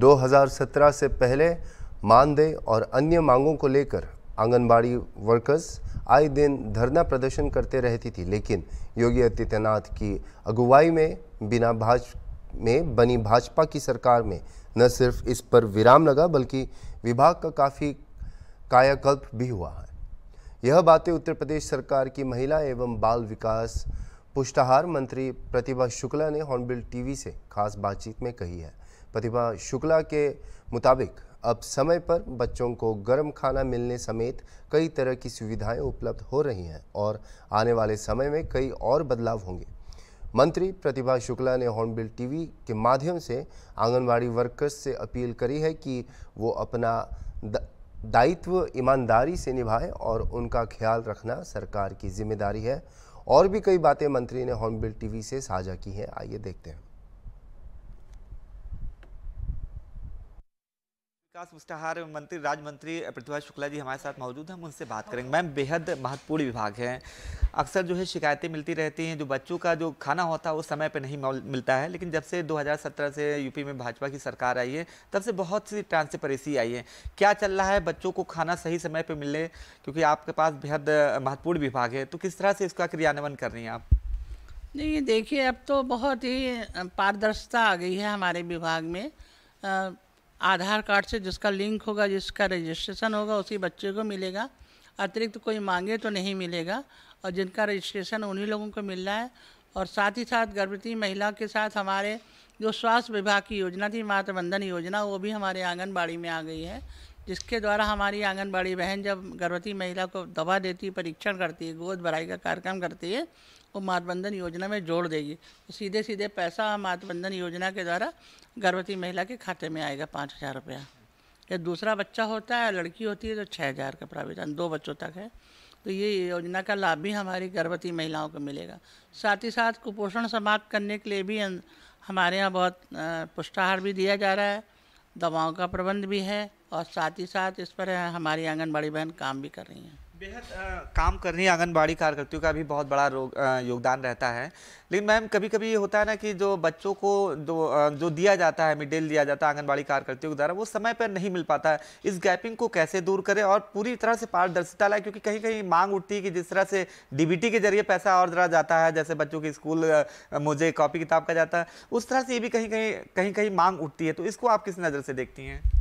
2017 से पहले मानदेय और अन्य मांगों को लेकर आंगनबाड़ी वर्कर्स आए दिन धरना प्रदर्शन करते रहती थी लेकिन योगी आदित्यनाथ की अगुवाई में बिना भाज में बनी भाजपा की सरकार में न सिर्फ इस पर विराम लगा बल्कि विभाग का काफ़ी कायाकल्प भी हुआ है यह बातें उत्तर प्रदेश सरकार की महिला एवं बाल विकास पुष्टाहार मंत्री प्रतिभा शुक्ला ने हॉर्नबिल टीवी से खास बातचीत में कही है प्रतिभा शुक्ला के मुताबिक अब समय पर बच्चों को गर्म खाना मिलने समेत कई तरह की सुविधाएं उपलब्ध हो रही हैं और आने वाले समय में कई और बदलाव होंगे मंत्री प्रतिभा शुक्ला ने हॉर्नबिल टीवी के माध्यम से आंगनबाड़ी वर्कर्स से अपील करी है कि वो अपना दायित्व ईमानदारी से निभाएं और उनका ख्याल रखना सरकार की जिम्मेदारी है और भी कई बातें मंत्री ने हॉर्नबिल टीवी से साझा की हैं आइए देखते हैं विकास मुस्टाहार मंत्री राज्य मंत्री प्रतिभा शुक्ला जी हमारे साथ मौजूद हैं हम उनसे बात करेंगे मैम बेहद महत्वपूर्ण विभाग है अक्सर जो है शिकायतें मिलती रहती हैं जो बच्चों का जो खाना होता है वो समय पर नहीं मिलता है लेकिन जब से 2017 से यूपी में भाजपा की सरकार आई है तब से बहुत सी ट्रांसपेरेंसी आई है क्या चल रहा है बच्चों को खाना सही समय पर मिले क्योंकि आपके पास बेहद महत्वपूर्ण विभाग है तो किस तरह से इसका क्रियान्वयन कर रही हैं आप नहीं देखिए अब तो बहुत ही पारदर्शिता आ गई है हमारे विभाग में आधार कार्ड से जिसका लिंक होगा जिसका रजिस्ट्रेशन होगा उसी बच्चे को मिलेगा अतिरिक्त तो कोई मांगे तो नहीं मिलेगा और जिनका रजिस्ट्रेशन उन्हीं लोगों को मिल रहा है और साथ ही साथ गर्भवती महिला के साथ हमारे जो स्वास्थ्य विभाग की योजना थी मातृ बंधन योजना वो भी हमारे आंगनबाड़ी में आ गई है जिसके द्वारा हमारी आंगनबाड़ी बहन जब गर्भवती महिला को दवा देती है परीक्षण करती है गोद भराई का कार्यक्रम करती है वो मातबंधन योजना में जोड़ देगी तो सीधे सीधे पैसा मातबंधन योजना के द्वारा गर्भवती महिला के खाते में आएगा पाँच हज़ार रुपया या दूसरा बच्चा होता है लड़की होती है तो छः हज़ार का प्राविधान दो बच्चों तक है तो ये योजना का लाभ भी हमारी गर्भवती महिलाओं को मिलेगा साथ ही साथ कुपोषण समाप्त करने के लिए भी हमारे यहाँ बहुत पुष्टाहार भी दिया जा रहा है दवाओं का प्रबंध भी है और साथ ही साथ इस पर हमारी आंगनबाड़ी बहन काम भी कर रही हैं बेहद काम कर रही आंगनबाड़ी कार्यकर्तियों का भी बहुत बड़ा योगदान रहता है लेकिन मैम कभी कभी होता है ना कि जो बच्चों को जो जो दिया जाता है मिड डे दिया जाता है आंगनबाड़ी कार्यकर्तियों के द्वारा वो समय पर नहीं मिल पाता है इस गैपिंग को कैसे दूर करें और पूरी तरह से पारदर्शिता लाए क्योंकि कहीं कहीं मांग उठती है कि जिस तरह से डी के जरिए पैसा और ज़रा जाता है जैसे बच्चों की स्कूल मुझे कॉपी किताब का जाता है उस तरह से ये भी कहीं कहीं कहीं कहीं मांग उठती है तो इसको आप किस नज़र से देखती हैं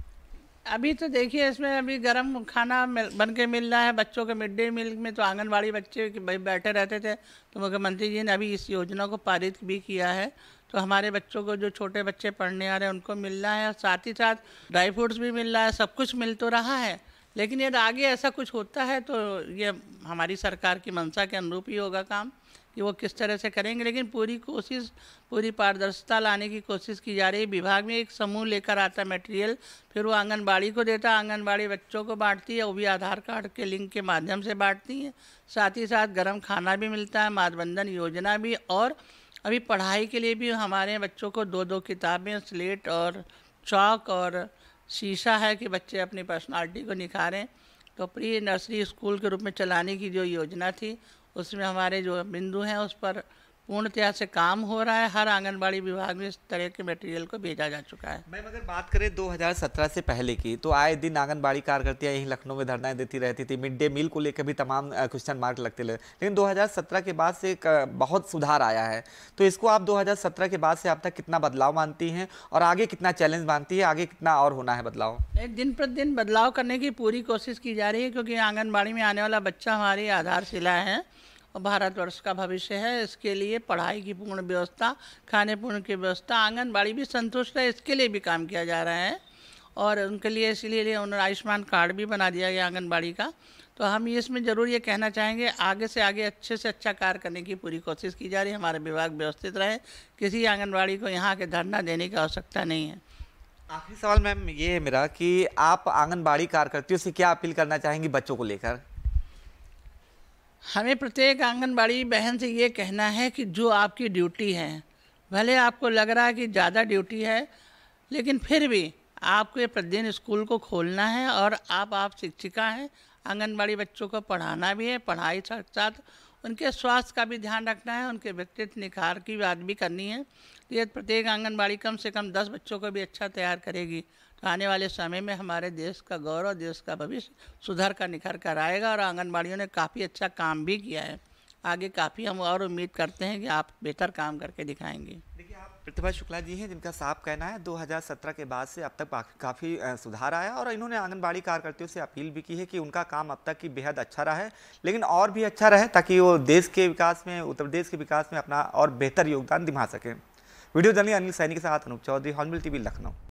अभी तो देखिए इसमें अभी गर्म खाना मिल, बन के मिल रहा है बच्चों के मिड डे मील में तो आंगनबाड़ी बच्चे बैठे रहते थे तो मुख्यमंत्री जी ने अभी इस योजना को पारित भी किया है तो हमारे बच्चों को जो छोटे बच्चे पढ़ने आ रहे हैं उनको मिल रहा है और साथ ही साथ ड्राई फ्रूट्स भी मिल रहा है सब कुछ मिल तो रहा है लेकिन यदि आगे ऐसा कुछ होता है तो ये हमारी सरकार की मंशा के अनुरूप ही होगा काम कि वो किस तरह से करेंगे लेकिन पूरी कोशिश पूरी पारदर्शिता लाने की कोशिश की जा रही है विभाग में एक समूह लेकर आता मटेरियल फिर वो आंगनबाड़ी को देता आंगनबाड़ी बच्चों को बांटती है वो भी आधार कार्ड के लिंक के माध्यम से बांटती है साथ ही साथ गर्म खाना भी मिलता है मातबंधन योजना भी और अभी पढ़ाई के लिए भी हमारे बच्चों को दो दो किताबें स्लेट और चौक और शीशा है कि बच्चे अपनी पर्सनालिटी को निखारें तो प्री नर्सरी स्कूल के रूप में चलाने की जो योजना थी उसमें हमारे जो बिंदु हैं उस पर पूर्णतया से काम हो रहा है हर आंगनबाड़ी विभाग में इस तरह के मटेरियल को भेजा जा चुका है मैम अगर बात करें 2017 से पहले की तो आए दिन आंगनबाड़ी कार्यकर्तियां यहीं लखनऊ में धरनाएं देती रहती थी मिड डे मील को लेकर भी तमाम क्वेश्चन मार्क लगते रहे लेकिन 2017 के बाद से बहुत सुधार आया है तो इसको आप दो के बाद से आप तक कितना बदलाव मानती हैं और आगे कितना चैलेंज मानती है आगे कितना और होना है बदलाव दिन प्रतिदिन बदलाव करने की पूरी कोशिश की जा रही है क्योंकि आंगनबाड़ी में आने वाला बच्चा हमारी आधारशिला है भारतवर्ष का भविष्य है इसके लिए पढ़ाई की पूर्ण व्यवस्था खाने पूर्ण की व्यवस्था आंगनबाड़ी भी संतुष्ट है इसके लिए भी काम किया जा रहा है और उनके लिए इसलिए उन्होंने आयुष्मान कार्ड भी बना दिया गया आंगनबाड़ी का तो हम इसमें ज़रूर ये कहना चाहेंगे आगे से आगे अच्छे से अच्छा कार्य करने की पूरी कोशिश की जा रही है हमारे विभाग व्यवस्थित रहे किसी आंगनबाड़ी को यहाँ के धरना देने की आवश्यकता नहीं है आखिरी सवाल मैम ये है मेरा कि आप आंगनबाड़ी कार्यकर्तियों से क्या अपील करना चाहेंगी बच्चों को लेकर हमें प्रत्येक आंगनबाड़ी बहन से ये कहना है कि जो आपकी ड्यूटी है भले आपको लग रहा है कि ज़्यादा ड्यूटी है लेकिन फिर भी आपको ये प्रतिदिन स्कूल को खोलना है और आप आप शिक्षिका हैं आंगनबाड़ी बच्चों को पढ़ाना भी है पढ़ाई साथ साथ उनके स्वास्थ्य का भी ध्यान रखना है उनके व्यक्तित्व निखार की बात भी करनी है ये प्रत्येक आंगनबाड़ी कम से कम दस बच्चों को भी अच्छा तैयार करेगी तो आने वाले समय में हमारे देश का गौरव देश का भविष्य सुधर का निखर कर आएगा और आंगनबाड़ियों ने काफ़ी अच्छा काम भी किया है आगे काफ़ी हम और उम्मीद करते हैं कि आप बेहतर काम करके दिखाएंगे प्रतिभा शुक्ला जी हैं जिनका साफ कहना है 2017 के बाद से अब तक काफ़ी सुधार आया और इन्होंने आंगनबाड़ी कार्यकर्तियों से अपील भी की है कि उनका काम अब तक की बेहद अच्छा रहा है लेकिन और भी अच्छा रहे ताकि वो देश के विकास में उत्तर प्रदेश के विकास में अपना और बेहतर योगदान दिमा सकें वीडियो जानिए अनिल सैनी के साथ अनूप चौधरी हॉर्नबिल टी लखनऊ